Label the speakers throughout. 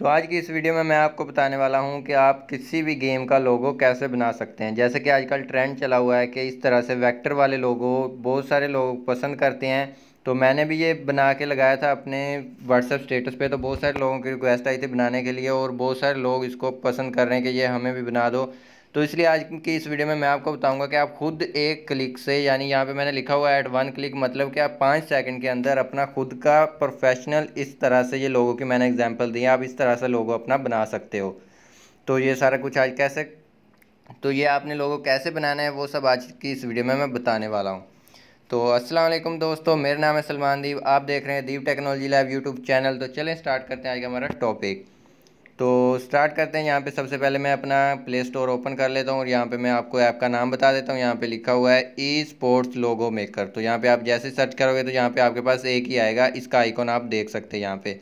Speaker 1: तो आज की इस वीडियो में मैं आपको बताने वाला हूं कि आप किसी भी गेम का लोगो कैसे बना सकते हैं जैसे कि आजकल ट्रेंड चला हुआ है कि इस तरह से वेक्टर वाले लोगो बहुत सारे लोग पसंद करते हैं तो मैंने भी ये बना के लगाया था अपने व्हाट्सएप स्टेटस पे तो बहुत सारे लोगों की रिक्वेस्ट आई थी बनाने के लिए और बहुत सारे लोग इसको पसंद कर रहे हैं कि ये हमें भी बना दो तो इसलिए आज की इस वीडियो में मैं आपको बताऊंगा कि आप खुद एक क्लिक से यानी यहाँ पे मैंने लिखा हुआ है एट वन क्लिक मतलब कि आप पाँच सेकंड के अंदर अपना खुद का प्रोफेशनल इस तरह से ये लोगों की मैंने एग्जांपल दी है आप इस तरह से लोगों अपना बना सकते हो तो ये सारा कुछ आज कैसे तो ये आपने लोगों कैसे बनाना है वो सब आज की इस वीडियो में मैं बताने वाला हूँ तो असलम दोस्तों मेरा नाम है सलमान दीप आप देख रहे हैं Deep technology live YouTube channel तो चलें स्टार्ट करते हैं आज का हमारा टॉपिक तो स्टार्ट करते हैं यहाँ पे सबसे पहले मैं अपना प्ले स्टोर ओपन कर लेता हूँ और यहाँ पे मैं आपको ऐप का नाम बता देता हूँ यहाँ पे लिखा हुआ है ई स्पोर्ट्स लोगो मेकर तो यहाँ पे आप जैसे सर्च करोगे तो यहाँ पे आपके पास एक ही आएगा इसका आइकॉन आप देख सकते हैं यहाँ पे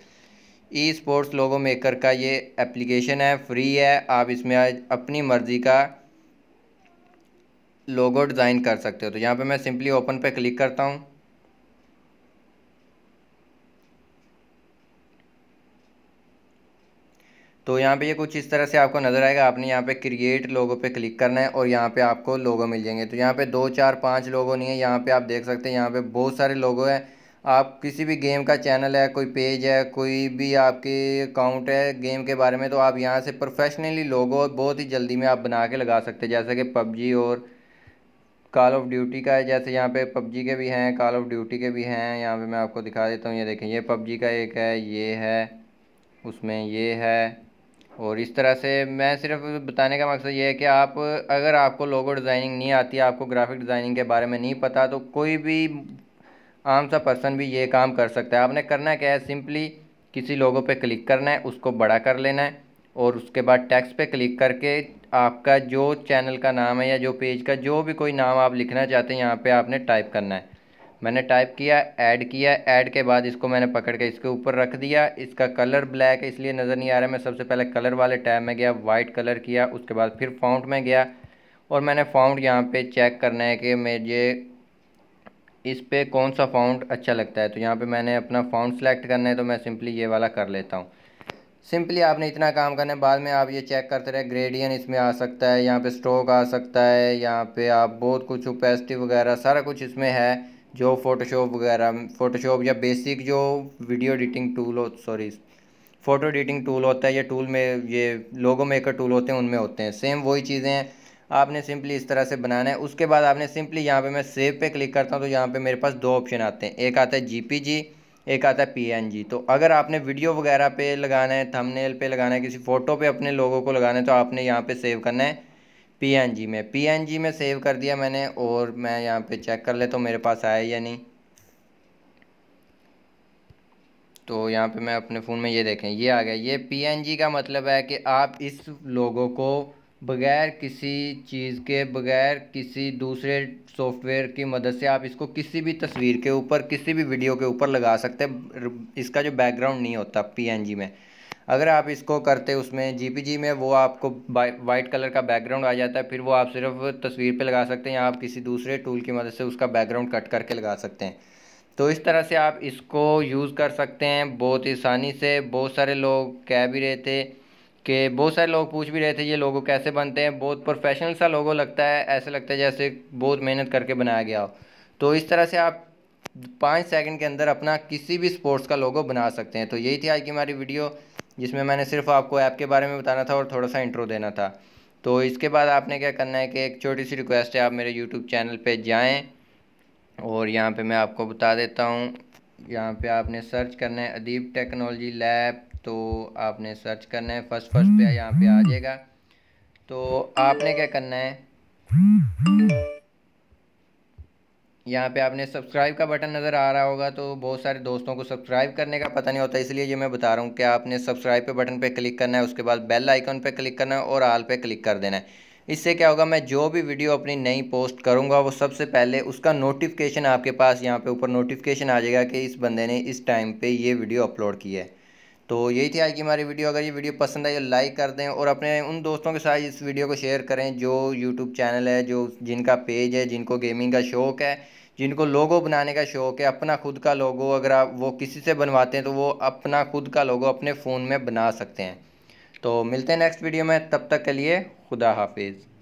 Speaker 1: ई स्पोर्ट्स लोगो मेकर का ये एप्लीकेशन है फ्री है आप इसमें अपनी मर्ज़ी का लोगो डिज़ाइन कर सकते हो तो यहाँ पर मैं सिंपली ओपन पर क्लिक करता हूँ तो यहाँ पे ये कुछ इस तरह से आपको नज़र आएगा आपने यहाँ पे क्रिएट लोगो पे क्लिक करना है और यहाँ पे आपको लोगो मिल जाएंगे तो यहाँ पे दो चार पाँच लोगो नहीं है यहाँ पे आप देख सकते हैं यहाँ पे बहुत सारे लोगो हैं आप किसी भी गेम का चैनल है कोई पेज है कोई भी आपके अकाउंट है गेम के बारे में तो आप यहाँ से प्रोफेशनली लोगो बहुत ही जल्दी में आप बना के लगा सकते हैं जैसे कि पबजी और कॉल ऑफ ड्यूटी का है जैसे यहाँ पे पबजी के भी हैं कॉल ऑफ ड्यूटी के भी हैं यहाँ पे मैं आपको दिखा देता हूँ ये देखें ये पबजी का एक है ये है उसमें ये है और इस तरह से मैं सिर्फ बताने का मकसद ये है कि आप अगर आपको लोगो डिज़ाइनिंग नहीं आती आपको ग्राफिक डिज़ाइनिंग के बारे में नहीं पता तो कोई भी आम सा पर्सन भी ये काम कर सकता है आपने करना क्या है सिंपली किसी लोगों पे क्लिक करना है उसको बड़ा कर लेना है और उसके बाद टैक्स पे क्लिक करके आपका जो चैनल का नाम है या जो पेज का जो भी कोई नाम आप लिखना चाहते हैं यहाँ पे आपने टाइप करना है मैंने टाइप किया ऐड किया ऐड के बाद इसको मैंने पकड़ के इसके ऊपर रख दिया इसका कलर ब्लैक है इसलिए नज़र नहीं आ रहा मैं सबसे पहले कलर वाले टैब में गया वाइट कलर किया उसके बाद फिर फाउंट में गया और मैंने फाउंट यहाँ पे चेक करना है कि मुझे इस पर कौन सा फाउंट अच्छा लगता है तो यहाँ पर मैंने अपना फाउंट सेलेक्ट करना है तो मैं सिंपली ये वाला कर लेता हूँ सिंपली आपने इतना काम करना है बाद में आप ये चेक करते रहे ग्रेडियन इसमें आ सकता है यहाँ पे स्ट्रोक आ सकता है यहाँ पे आप बहुत कुछ ओपेसिटी वगैरह सारा कुछ इसमें है जो फ़ोटोशॉप वगैरह फ़ोटोशॉप या बेसिक जो वीडियो एडिटिंग टूल हो सॉरी फ़ोटो एडिटिंग टूल होता है ये टूल में ये लोगो मेकर टूल होते हैं उनमें होते हैं सेम वही चीज़ें हैं आपने सिंपली इस तरह से बनाना है उसके बाद आपने सिंपली यहाँ पे मैं सेव पे क्लिक करता हूँ तो यहाँ पे मेरे पास दो ऑप्शन आते हैं एक आता है जी एक आता है पी तो अगर आपने वीडियो वगैरह पे लगाना है थंबनेल पे लगाना है किसी फ़ोटो पे अपने लोगों को लगाना है तो आपने यहाँ पे सेव करना है पीएनजी में पीएनजी में सेव कर दिया मैंने और मैं यहाँ पे चेक कर ले तो मेरे पास आया या नहीं तो यहाँ पे मैं अपने फ़ोन में ये देखें ये आ गया ये पीएनजी का मतलब है कि आप इस लोगों को बगैर किसी चीज़ के बगैर किसी दूसरे सॉफ्टवेयर की मदद से आप इसको किसी भी तस्वीर के ऊपर किसी भी वीडियो के ऊपर लगा सकते हैं इसका जो बैकग्राउंड नहीं होता पी में अगर आप इसको करते उसमें जी में वो आपको वाइट कलर का बैकग्राउंड आ जाता है फिर वो आप सिर्फ तस्वीर पे लगा सकते हैं या आप किसी दूसरे टूल की मदद से उसका बैकग्राउंड कट करके लगा सकते हैं तो इस तरह से आप इसको यूज़ कर सकते हैं बहुत आसानी से बहुत सारे लोग कह भी रहे थे कि बहुत सारे लोग पूछ भी रहे थे ये लोगों कैसे बनते हैं बहुत प्रोफेशनल सा लोगों लगता है ऐसे लगता है जैसे बहुत मेहनत करके बनाया गया हो तो इस तरह से आप पाँच सेकंड के अंदर अपना किसी भी स्पोर्ट्स का लोगो बना सकते हैं तो यही थी आज की हमारी वीडियो जिसमें मैंने सिर्फ आपको ऐप के बारे में बताना था और थोड़ा सा इंट्रो देना था तो इसके बाद आपने क्या करना है कि एक छोटी सी रिक्वेस्ट है आप मेरे यूट्यूब चैनल पर जाएँ और यहाँ पर मैं आपको बता देता हूँ यहाँ पर आपने सर्च करना है अदीब टेक्नोलॉजी लैब तो आपने सर्च करना है फर्स्ट फर्स्ट पे यहाँ पे आ जाएगा तो आपने क्या करना है यहाँ पे आपने सब्सक्राइब का बटन नज़र आ रहा होगा तो बहुत सारे दोस्तों को सब्सक्राइब करने का पता नहीं होता इसलिए ये मैं बता रहा हूँ कि आपने सब्सक्राइब पे बटन पे क्लिक करना है उसके बाद बेल आइकन पे क्लिक करना है और आल पे क्लिक कर देना है इससे क्या होगा मैं जो भी वीडियो अपनी नई पोस्ट करूँगा वो सबसे पहले उसका नोटिफिकेशन आपके पास यहाँ पर ऊपर नोटिफिकेशन आ जाएगा कि इस बंदे ने इस टाइम पर ये वीडियो अपलोड की है तो यही थी आज की हमारी वीडियो अगर ये वीडियो पसंद आई तो लाइक कर दें और अपने उन दोस्तों के साथ इस वीडियो को शेयर करें जो यूट्यूब चैनल है जो जिनका पेज है जिनको गेमिंग का शौक़ है जिनको लोगो बनाने का शौक़ है अपना खुद का लोगो अगर आप वो किसी से बनवाते हैं तो वो अपना खुद का लोगो अपने फ़ोन में बना सकते हैं तो मिलते हैं नेक्स्ट वीडियो में तब तक के लिए खुदा हाफिज़